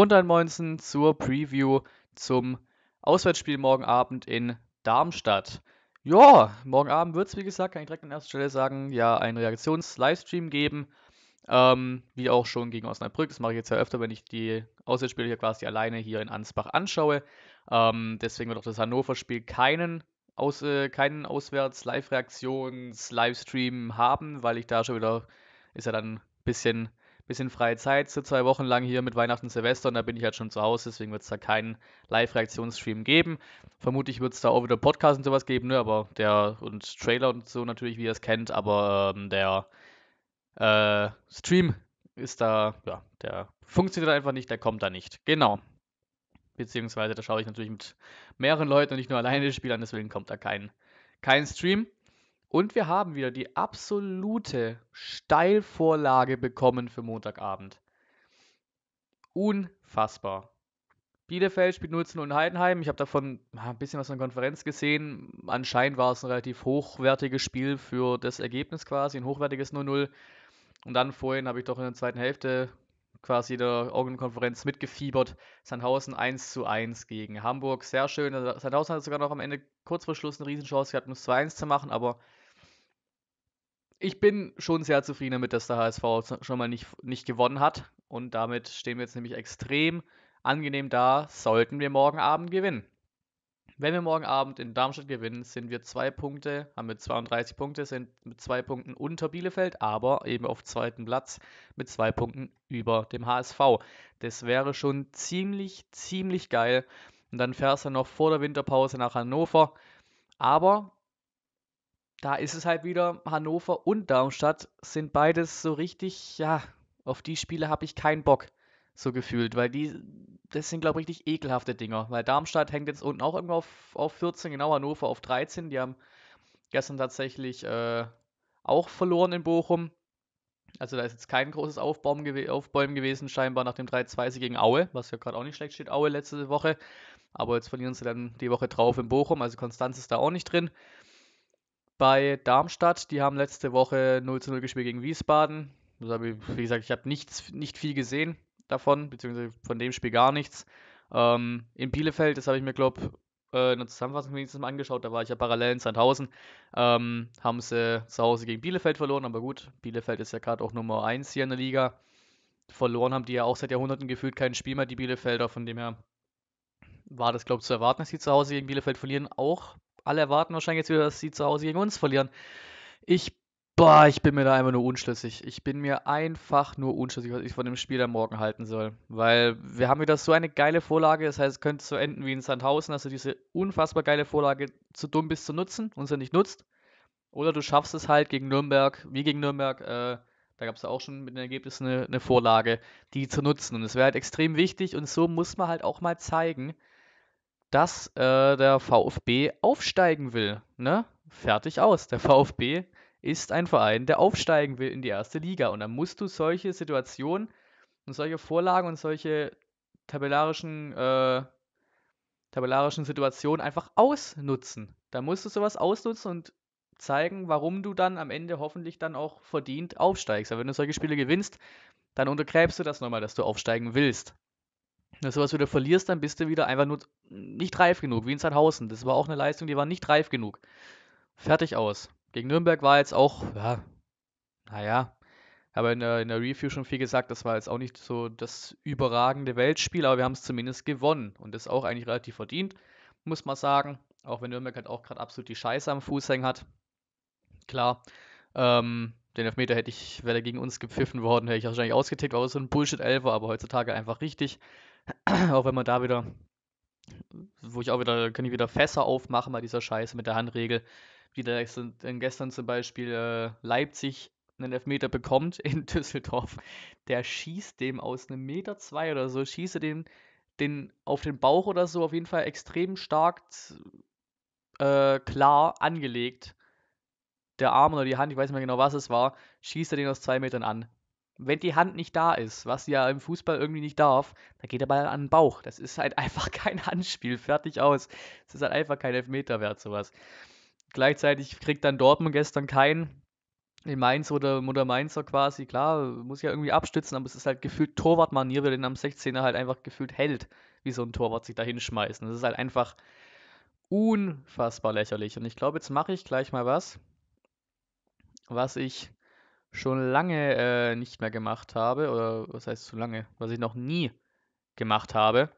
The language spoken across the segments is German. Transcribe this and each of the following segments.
Und runtermonzen zur Preview zum Auswärtsspiel morgen Abend in Darmstadt. Ja, morgen Abend wird es, wie gesagt, kann ich direkt an erster Stelle sagen, ja, einen Reaktions-Livestream geben. Ähm, wie auch schon gegen Osnabrück. Das mache ich jetzt ja öfter, wenn ich die Auswärtsspiele hier quasi alleine hier in Ansbach anschaue. Ähm, deswegen wird auch das Hannover-Spiel keinen, Aus äh, keinen Auswärts-Live-Reaktions-Livestream haben, weil ich da schon wieder, ist ja dann ein bisschen bisschen freie Zeit, so zwei Wochen lang hier mit Weihnachten Silvester und da bin ich halt schon zu Hause, deswegen wird es da keinen Live-Reaktionsstream geben. Vermutlich wird es da auch wieder Podcast und sowas geben, ne? Aber der und Trailer und so natürlich, wie ihr es kennt, aber ähm, der äh, Stream ist da, ja, der funktioniert einfach nicht, der kommt da nicht. Genau. Beziehungsweise da schaue ich natürlich mit mehreren Leuten und nicht nur alleine das Spiel an, deswegen kommt da kein, kein Stream. Und wir haben wieder die absolute Steilvorlage bekommen für Montagabend. Unfassbar. Bielefeld spielt 0 zu 0 in Heidenheim. Ich habe davon ah, ein bisschen was in der Konferenz gesehen. Anscheinend war es ein relativ hochwertiges Spiel für das Ergebnis quasi, ein hochwertiges 0-0. Und dann vorhin habe ich doch in der zweiten Hälfte quasi der Orgenkonferenz mitgefiebert. Sandhausen 1 zu 1 gegen Hamburg. Sehr schön. Also Sandhausen hat sogar noch am Ende kurz vor Schluss eine Riesenchance gehabt, um es 2-1 zu machen, aber ich bin schon sehr zufrieden damit, dass der HSV schon mal nicht, nicht gewonnen hat. Und damit stehen wir jetzt nämlich extrem angenehm da, sollten wir morgen Abend gewinnen. Wenn wir morgen Abend in Darmstadt gewinnen, sind wir zwei Punkte, haben wir 32 Punkte, sind mit zwei Punkten unter Bielefeld, aber eben auf zweiten Platz mit zwei Punkten über dem HSV. Das wäre schon ziemlich, ziemlich geil. Und dann fährst du noch vor der Winterpause nach Hannover. Aber da ist es halt wieder, Hannover und Darmstadt sind beides so richtig, ja, auf die Spiele habe ich keinen Bock, so gefühlt, weil die, das sind, glaube ich, richtig ekelhafte Dinger, weil Darmstadt hängt jetzt unten auch irgendwo auf, auf 14, genau, Hannover auf 13, die haben gestern tatsächlich äh, auch verloren in Bochum. Also da ist jetzt kein großes Aufbäumen, gew Aufbäumen gewesen, scheinbar nach dem 3-2 gegen Aue, was ja gerade auch nicht schlecht steht, Aue letzte Woche. Aber jetzt verlieren sie dann die Woche drauf in Bochum, also Konstanz ist da auch nicht drin bei Darmstadt. Die haben letzte Woche 0 zu 0 gespielt gegen Wiesbaden. Also, wie gesagt, ich habe nichts, nicht viel gesehen davon, beziehungsweise von dem Spiel gar nichts. Ähm, in Bielefeld, das habe ich mir, glaube ich, äh, in der Zusammenfassung wenigstens mal angeschaut, da war ich ja parallel in Sandhausen, ähm, haben sie zu Hause gegen Bielefeld verloren, aber gut, Bielefeld ist ja gerade auch Nummer 1 hier in der Liga. Verloren haben die ja auch seit Jahrhunderten gefühlt kein Spiel mehr, die Bielefelder, von dem her war das, glaube ich, zu erwarten, dass sie zu Hause gegen Bielefeld verlieren, auch alle erwarten wahrscheinlich jetzt wieder, dass sie zu Hause gegen uns verlieren. Ich, boah, ich bin mir da einfach nur unschlüssig. Ich bin mir einfach nur unschlüssig, was ich von dem Spiel am Morgen halten soll. Weil wir haben wieder so eine geile Vorlage. Das heißt, es könnte so enden wie in Sandhausen, dass du diese unfassbar geile Vorlage zu dumm bist zu nutzen und sie nicht nutzt. Oder du schaffst es halt gegen Nürnberg, wie gegen Nürnberg, äh, da gab es auch schon mit den Ergebnissen eine, eine Vorlage, die zu nutzen. Und es wäre halt extrem wichtig und so muss man halt auch mal zeigen, dass äh, der VfB aufsteigen will. Ne? Fertig aus. Der VfB ist ein Verein, der aufsteigen will in die erste Liga. Und dann musst du solche Situationen und solche Vorlagen und solche tabellarischen, äh, tabellarischen Situationen einfach ausnutzen. Da musst du sowas ausnutzen und zeigen, warum du dann am Ende hoffentlich dann auch verdient aufsteigst. Aber wenn du solche Spiele gewinnst, dann untergräbst du das nochmal, dass du aufsteigen willst. Wenn du sowas wieder verlierst, dann bist du wieder einfach nur nicht reif genug, wie in Sandhausen. Das war auch eine Leistung, die war nicht reif genug. Fertig aus. Gegen Nürnberg war jetzt auch, ja, naja, aber in der, in der Review schon viel gesagt, das war jetzt auch nicht so das überragende Weltspiel, aber wir haben es zumindest gewonnen und das auch eigentlich relativ verdient, muss man sagen. Auch wenn Nürnberg halt auch gerade absolut die Scheiße am Fuß hängen hat. Klar, ähm, den Elfmeter hätte ich, wäre der gegen uns gepfiffen worden, hätte ich wahrscheinlich ausgetickt, war so ein Bullshit-Elfer, aber heutzutage einfach richtig. auch wenn man da wieder, wo ich auch wieder, kann ich wieder Fässer aufmachen bei dieser Scheiße mit der Handregel. Wie der gestern zum Beispiel äh, Leipzig einen Elfmeter bekommt in Düsseldorf, der schießt dem aus einem Meter zwei oder so, schieße den, den auf den Bauch oder so, auf jeden Fall extrem stark äh, klar angelegt. Der Arm oder die Hand, ich weiß nicht mehr genau, was es war, schießt er den aus zwei Metern an wenn die Hand nicht da ist, was ja im Fußball irgendwie nicht darf, dann geht der Ball an den Bauch. Das ist halt einfach kein Handspiel, fertig aus. Das ist halt einfach kein Elfmeter wert, sowas. Gleichzeitig kriegt dann Dortmund gestern keinen. In Mainz oder, oder Mainzer quasi, klar, muss ja irgendwie abstützen, aber es ist halt gefühlt Torwartmanier, der den am 16er halt einfach gefühlt hält, wie so ein Torwart sich da hinschmeißt. Das ist halt einfach unfassbar lächerlich. Und ich glaube, jetzt mache ich gleich mal was, was ich schon lange äh, nicht mehr gemacht habe, oder was heißt zu lange, was ich noch nie gemacht habe.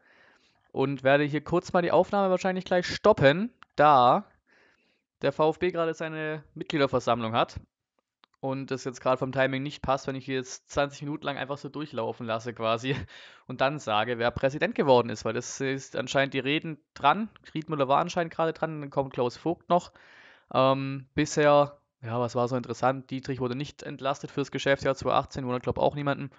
Und werde hier kurz mal die Aufnahme wahrscheinlich gleich stoppen, da der VfB gerade seine Mitgliederversammlung hat und das jetzt gerade vom Timing nicht passt, wenn ich jetzt 20 Minuten lang einfach so durchlaufen lasse quasi und dann sage, wer Präsident geworden ist, weil das ist anscheinend die Reden dran. Riedmüller war anscheinend gerade dran, dann kommt Klaus Vogt noch. Ähm, bisher ja, was war so interessant? Dietrich wurde nicht entlastet fürs Geschäftsjahr 2018, wurde, glaube ich, auch niemanden.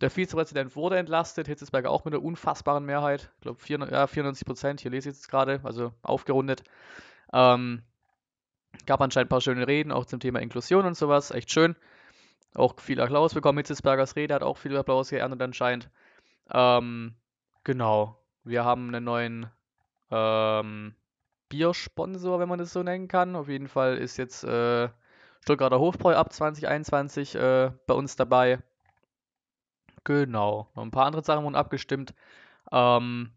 Der Vizepräsident wurde entlastet, Hitzesberger auch mit einer unfassbaren Mehrheit, ich glaube ja, 94 Prozent, hier lese ich jetzt gerade, also aufgerundet. Ähm, gab anscheinend ein paar schöne Reden, auch zum Thema Inklusion und sowas, echt schön. Auch viel Applaus bekommen, Hitzelsbergers Rede hat auch viel Applaus geerntet anscheinend. Ähm, genau, wir haben einen neuen ähm, Biersponsor, wenn man das so nennen kann. Auf jeden Fall ist jetzt... Äh, Stuttgarter Hofbräu ab 2021 äh, bei uns dabei. Genau. Noch ein paar andere Sachen wurden abgestimmt. Ähm,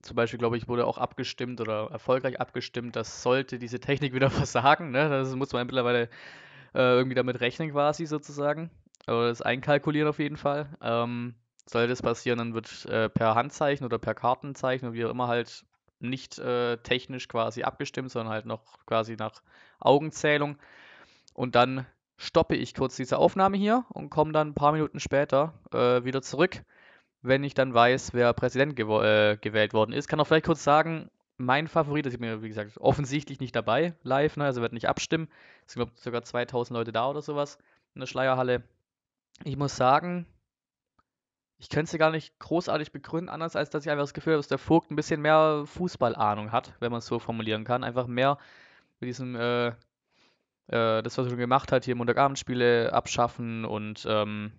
zum Beispiel, glaube ich, wurde auch abgestimmt oder erfolgreich abgestimmt, dass sollte diese Technik wieder versagen. Ne? Das muss man mittlerweile äh, irgendwie damit rechnen, quasi sozusagen. Oder also das einkalkulieren auf jeden Fall. Ähm, sollte es passieren, dann wird äh, per Handzeichen oder per Kartenzeichen oder wie auch immer halt nicht äh, technisch quasi abgestimmt, sondern halt noch quasi nach Augenzählung. Und dann stoppe ich kurz diese Aufnahme hier und komme dann ein paar Minuten später äh, wieder zurück, wenn ich dann weiß, wer Präsident gew äh, gewählt worden ist. Kann auch vielleicht kurz sagen, mein Favorit, das ist mir, wie gesagt, offensichtlich nicht dabei, live, ne? also wird nicht abstimmen. Es sind, glaube sogar 2000 Leute da oder sowas in der Schleierhalle. Ich muss sagen, ich könnte es gar nicht großartig begründen, anders als dass ich einfach das Gefühl habe, dass der Vogt ein bisschen mehr Fußballahnung hat, wenn man es so formulieren kann. Einfach mehr mit diesem äh, äh, das, was er schon gemacht hat, hier Montagabendspiele abschaffen und ähm,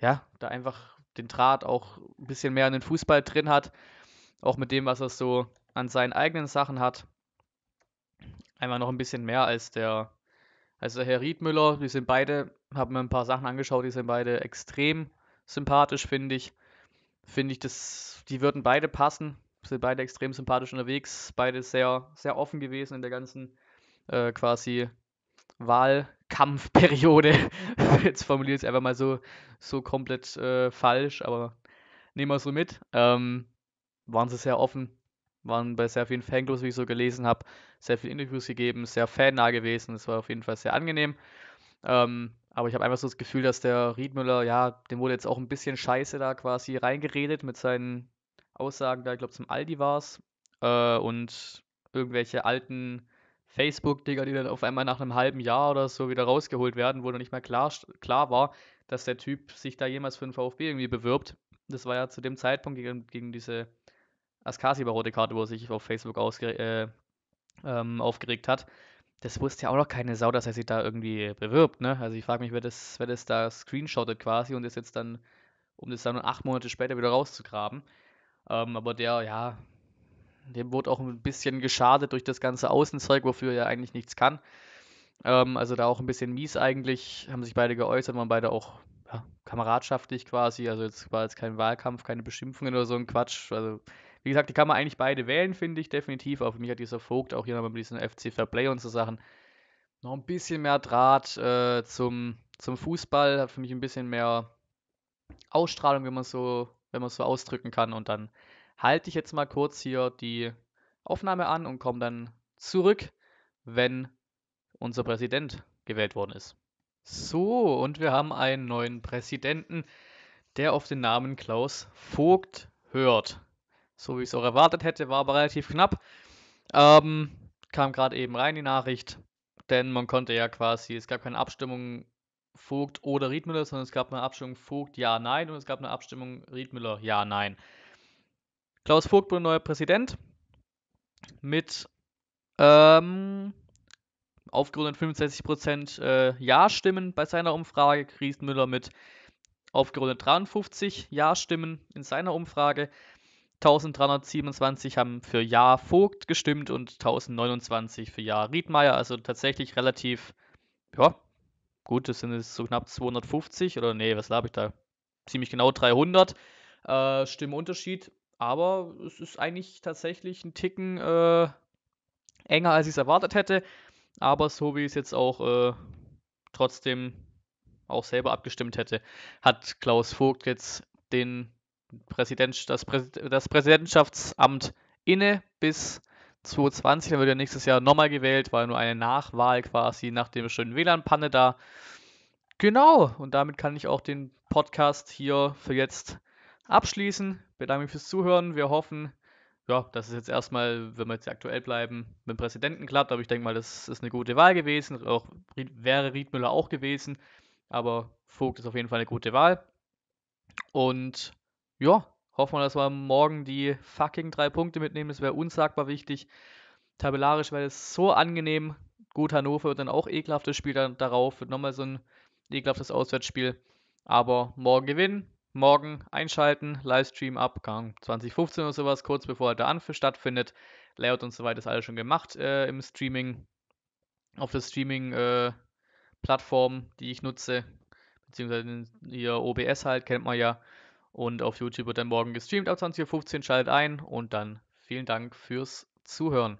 ja, da einfach den Draht auch ein bisschen mehr in den Fußball drin hat, auch mit dem, was er so an seinen eigenen Sachen hat. Einmal noch ein bisschen mehr als der, als der Herr Riedmüller. Die sind beide, haben mir ein paar Sachen angeschaut, die sind beide extrem sympathisch, finde ich. Finde ich, das, die würden beide passen. Sind beide extrem sympathisch unterwegs, beide sehr, sehr offen gewesen in der ganzen äh, quasi Wahlkampfperiode. Jetzt formuliere ich es einfach mal so, so komplett äh, falsch, aber nehmen wir es so mit. Ähm, waren sie sehr offen, waren bei sehr vielen Fanclubs, wie ich so gelesen habe, sehr viele Interviews gegeben, sehr fannah gewesen. Es war auf jeden Fall sehr angenehm. Ähm, aber ich habe einfach so das Gefühl, dass der Riedmüller, ja, dem wurde jetzt auch ein bisschen scheiße da quasi reingeredet mit seinen Aussagen da, ich glaube, zum Aldi war es. Äh, und irgendwelche alten Facebook, Digga, die dann auf einmal nach einem halben Jahr oder so wieder rausgeholt werden, wo noch nicht mal klar, klar war, dass der Typ sich da jemals für den VfB irgendwie bewirbt. Das war ja zu dem Zeitpunkt gegen, gegen diese Askasi-rote Karte, wo er sich auf Facebook äh, ähm, aufgeregt hat. Das wusste ja auch noch keine Sau, dass er sich da irgendwie bewirbt, ne? Also ich frage mich, wer das, wer das da screenshottet quasi und ist jetzt dann, um das dann acht Monate später wieder rauszugraben. Ähm, aber der, ja, dem wurde auch ein bisschen geschadet durch das ganze Außenzeug, wofür er eigentlich nichts kann. Ähm, also da auch ein bisschen mies eigentlich, haben sich beide geäußert, waren beide auch ja, kameradschaftlich quasi. Also jetzt war jetzt kein Wahlkampf, keine Beschimpfungen oder so ein Quatsch. Also wie gesagt, die kann man eigentlich beide wählen, finde ich definitiv. Aber für mich hat dieser Vogt auch hier nochmal mit diesem FC Fairplay und so Sachen noch ein bisschen mehr Draht äh, zum, zum Fußball, hat für mich ein bisschen mehr Ausstrahlung, wenn man so wenn man es so ausdrücken kann. Und dann halte ich jetzt mal kurz hier die Aufnahme an und komme dann zurück, wenn unser Präsident gewählt worden ist. So, und wir haben einen neuen Präsidenten, der auf den Namen Klaus Vogt hört. So wie ich es auch erwartet hätte, war aber relativ knapp. Ähm, kam gerade eben rein die Nachricht, denn man konnte ja quasi, es gab keine Abstimmung Vogt oder Riedmüller, sondern es gab eine Abstimmung Vogt ja, nein und es gab eine Abstimmung Riedmüller ja, nein. Klaus Vogt wurde neuer Präsident mit ähm, aufgerundet 65% äh, Ja-Stimmen bei seiner Umfrage. Chris Müller mit aufgerundet 53 Ja-Stimmen in seiner Umfrage. 1327 haben für Ja Vogt gestimmt und 1029 für Ja Riedmeier. Also tatsächlich relativ, ja, gut, das sind jetzt so knapp 250 oder nee, was habe ich da? Ziemlich genau 300 äh, Stimmenunterschied. Aber es ist eigentlich tatsächlich ein Ticken äh, enger, als ich es erwartet hätte. Aber so wie ich es jetzt auch äh, trotzdem auch selber abgestimmt hätte, hat Klaus Vogt jetzt den Präsident, das, Prä das Präsidentschaftsamt inne bis 2020. Dann wird er nächstes Jahr nochmal gewählt, weil nur eine Nachwahl quasi nach dem schönen WLAN-Panne da. Genau, und damit kann ich auch den Podcast hier für jetzt abschließen bedanke mich fürs Zuhören. Wir hoffen, ja, dass es jetzt erstmal, wenn wir jetzt aktuell bleiben, mit dem Präsidenten klappt. Aber ich denke mal, das ist eine gute Wahl gewesen. Auch wäre Riedmüller auch gewesen. Aber Vogt ist auf jeden Fall eine gute Wahl. Und ja, hoffen wir, dass wir morgen die fucking drei Punkte mitnehmen. Das wäre unsagbar wichtig. Tabellarisch wäre es so angenehm. Gut, Hannover wird dann auch ekelhaftes Spiel dann darauf. Wird nochmal so ein ekelhaftes Auswärtsspiel. Aber morgen gewinnen morgen einschalten, Livestream Abgang 2015 oder sowas, kurz bevor der Anpfiff stattfindet. Layout und so weiter ist alles schon gemacht äh, im Streaming, auf der Streaming-Plattform, äh, die ich nutze, beziehungsweise hier OBS halt, kennt man ja. Und auf YouTube wird dann morgen gestreamt ab 20.15 Uhr, schaltet ein und dann vielen Dank fürs Zuhören.